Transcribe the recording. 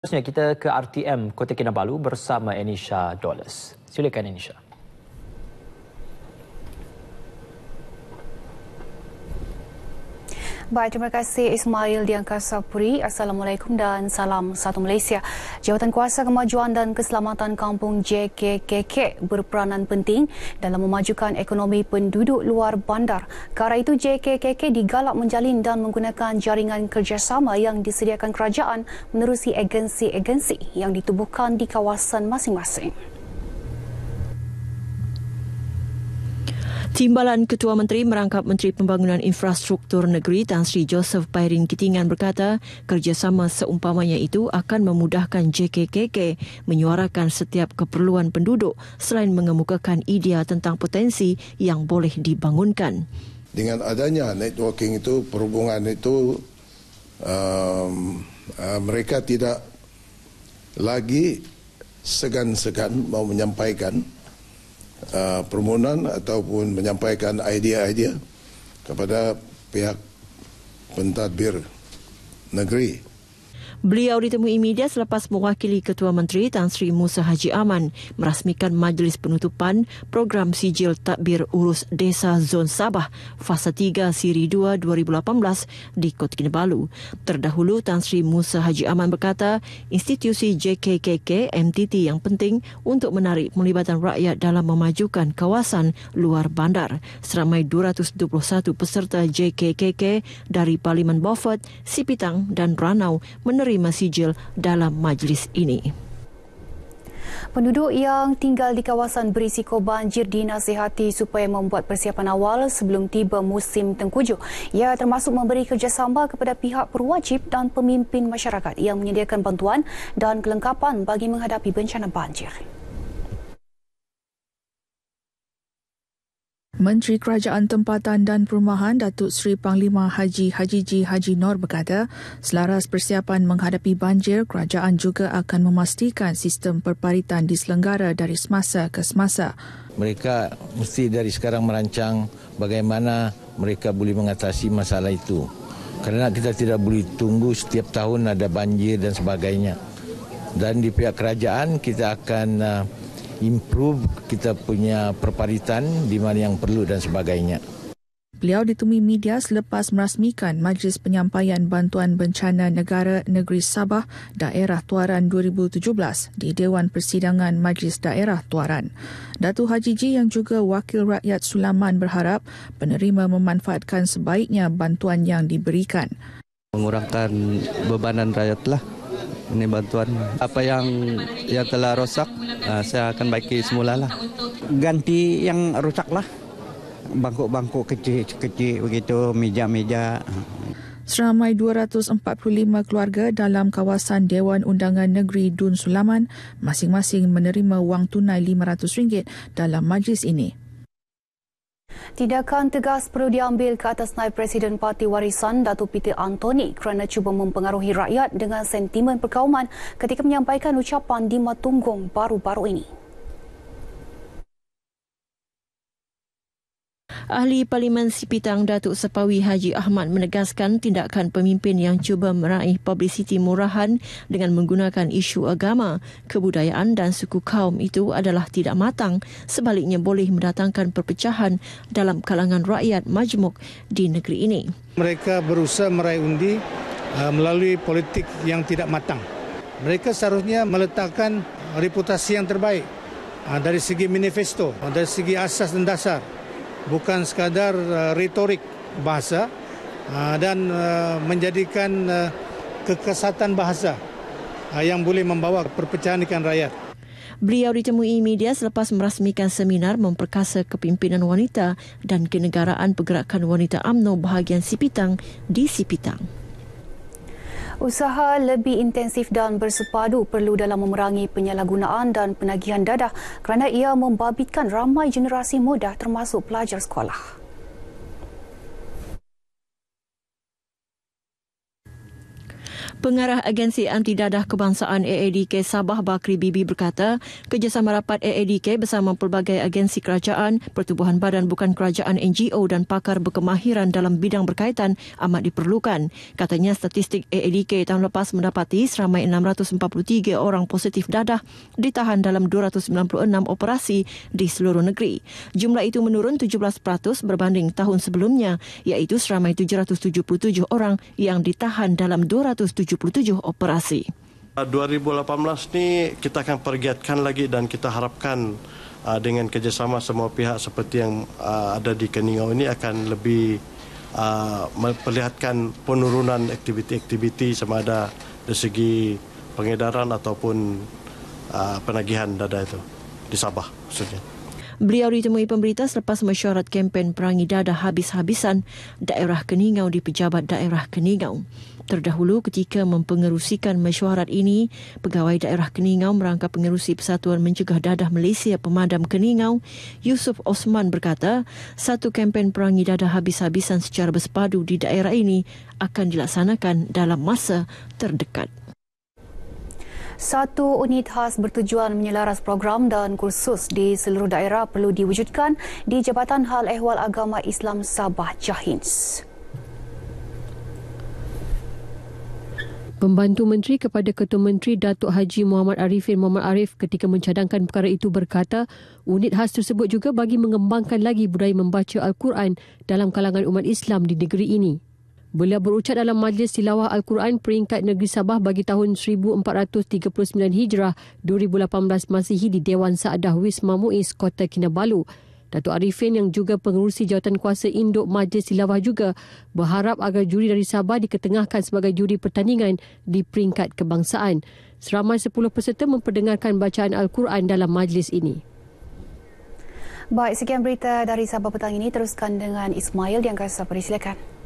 Seterusnya kita ke RTM Kota Kinabalu bersama Anisha Dollars. Silakan Anisha. Baik, terima kasih Ismail Diangkasa Puri. Assalamualaikum dan salam satu Malaysia. Jawatan Kuasa Kemajuan dan Keselamatan Kampung JKKK berperanan penting dalam memajukan ekonomi penduduk luar bandar. Kara itu JKKK digalak menjalin dan menggunakan jaringan kerjasama yang disediakan kerajaan menerusi agensi-agensi yang ditubuhkan di kawasan masing-masing. Timbalan Ketua Menteri merangkap Menteri Pembangunan Infrastruktur Negeri Tan Sri Joseph Pairing Kitingan berkata kerjasama seumpamanya itu akan memudahkan JKKK menyuarakan setiap keperluan penduduk selain mengemukakan idea tentang potensi yang boleh dibangunkan. Dengan adanya networking itu, perhubungan itu, um, uh, mereka tidak lagi segan-segan mau menyampaikan Uh, permohonan ataupun menyampaikan idea-idea kepada pihak pentadbir negeri Beliau ditemui media selepas mewakili Ketua Menteri Tan Sri Musa Haji Aman merasmikan majlis penutupan program sijil takbir urus desa Zon Sabah fasa 3 siri 2 2018 di Kota Kinabalu. Terdahulu Tan Sri Musa Haji Aman berkata institusi JKKK MTT yang penting untuk menarik melibatan rakyat dalam memajukan kawasan luar bandar. Seramai 221 peserta JKKK dari Parlimen Beaufort, Sipitang dan Ranau menerima menerima sijil dalam majlis ini. Penduduk yang tinggal di kawasan berisiko banjir dinasihati supaya membuat persiapan awal sebelum tiba musim tengkujuh. Ia termasuk memberi kerjasama kepada pihak perwajib dan pemimpin masyarakat yang menyediakan bantuan dan kelengkapan bagi menghadapi bencana banjir. Menteri Kerajaan Tempatan dan Perumahan Datuk Seri Panglima Haji Haji Ji Haji Nor berkata, selaras persiapan menghadapi banjir, kerajaan juga akan memastikan sistem perparitan diselenggara dari semasa ke semasa. Mereka mesti dari sekarang merancang bagaimana mereka boleh mengatasi masalah itu. Kerana kita tidak boleh tunggu setiap tahun ada banjir dan sebagainya. Dan di pihak kerajaan kita akan uh, improve kita punya perparitan di mana yang perlu dan sebagainya. Beliau ditemui media selepas merasmikan Majlis Penyampaian Bantuan Bencana Negara Negeri Sabah Daerah Tuaran 2017 di Dewan Persidangan Majlis Daerah Tuaran. Datu Haji Ji yang juga Wakil Rakyat Sulaman berharap penerima memanfaatkan sebaiknya bantuan yang diberikan. Mengurangkan bebanan rakyatlah ini bantuan apa yang yang telah rosak ah, saya akan baiki semula lah ganti yang rusak lah bangku-bangku kecil-kecil begitu meja-meja Seramai 245 keluarga dalam kawasan Dewan Undangan Negeri Dun Sulaman masing-masing menerima wang tunai RM500 dalam majlis ini. Tindakan tegas perlu diambil ke atas naib Presiden Parti Warisan Datuk Peter Anthony kerana cuba mempengaruhi rakyat dengan sentimen perkauman ketika menyampaikan ucapan di Matunggong baru-baru ini. Ahli Parlimen Sipitang Datuk Sepawi Haji Ahmad menegaskan tindakan pemimpin yang cuba meraih publisiti murahan dengan menggunakan isu agama, kebudayaan dan suku kaum itu adalah tidak matang, sebaliknya boleh mendatangkan perpecahan dalam kalangan rakyat majmuk di negeri ini. Mereka berusaha meraih undi uh, melalui politik yang tidak matang. Mereka seharusnya meletakkan reputasi yang terbaik uh, dari segi manifesto, uh, dari segi asas dan dasar bukan sekadar uh, retorik bahasa uh, dan uh, menjadikan uh, kekesatan bahasa uh, yang boleh membawa perpecahan ikan rakyat. Beliau ditemui media selepas merasmikan seminar memperkasa kepimpinan wanita dan kenegaraan pergerakan wanita AMNO bahagian Sipitang di Sipitang. Usaha lebih intensif dan bersepadu perlu dalam memerangi penyalahgunaan dan penagihan dadah kerana ia membabitkan ramai generasi muda termasuk pelajar sekolah. Pengarah Agensi Anti Dadah Kebangsaan AADK Sabah Bakri Bibi berkata, kerjasama rapat AADK bersama pelbagai agensi kerajaan, pertubuhan badan bukan kerajaan NGO dan pakar berkemahiran dalam bidang berkaitan amat diperlukan. Katanya statistik AADK tahun lepas mendapati seramai 643 orang positif dadah ditahan dalam 296 operasi di seluruh negeri. Jumlah itu menurun 17% berbanding tahun sebelumnya, iaitu seramai 777 orang yang ditahan dalam 200 77 operasi. 2018 ah, ni kita akan pergiatkan lagi dan kita harapkan ah, dengan kerjasama semua pihak seperti yang ah, ada di Keningau ini akan lebih uh, memperlihatkan penurunan aktiviti-aktiviti sama ada dari segi pengedaran ataupun penagihan dada itu di Sabah maksudnya. Beliau ditemui pemberita selepas mesyuarat kempen perangi dada habis-habisan daerah Keningau di Pejabat Daerah Keningau. Terdahulu ketika mempengerusikan mesyuarat ini, pegawai daerah Keningau merangka pengerusi Persatuan Mencegah Dadah Malaysia Pemadam Keningau, Yusuf Osman berkata, satu kempen perangi dadah habis-habisan secara bersepadu di daerah ini akan dilaksanakan dalam masa terdekat. Satu unit khas bertujuan menyelaras program dan kursus di seluruh daerah perlu diwujudkan di Jabatan Hal Ehwal Agama Islam Sabah Jahins. Pembantu Menteri kepada Ketua Menteri Datuk Haji Muhammad Arifin Muhammad Arif ketika mencadangkan perkara itu berkata, unit khas tersebut juga bagi mengembangkan lagi budaya membaca Al-Quran dalam kalangan umat Islam di negeri ini. Beliau berucap dalam majlis tilawah Al-Quran peringkat negeri Sabah bagi tahun 1439 Hijrah 2018 Masihi di Dewan Saadah Wisma Muiz, Kota Kinabalu. Datuk Arifin yang juga pengurusi jawatan kuasa induk majlis tilawah juga berharap agar juri dari Sabah diketengahkan sebagai juri pertandingan di peringkat kebangsaan. Seramai 10 peserta memperdengarkan bacaan Al-Quran dalam majlis ini. Baik, sekian berita dari Sabah petang ini. Teruskan dengan Ismail di Angkasa Peri. Silakan.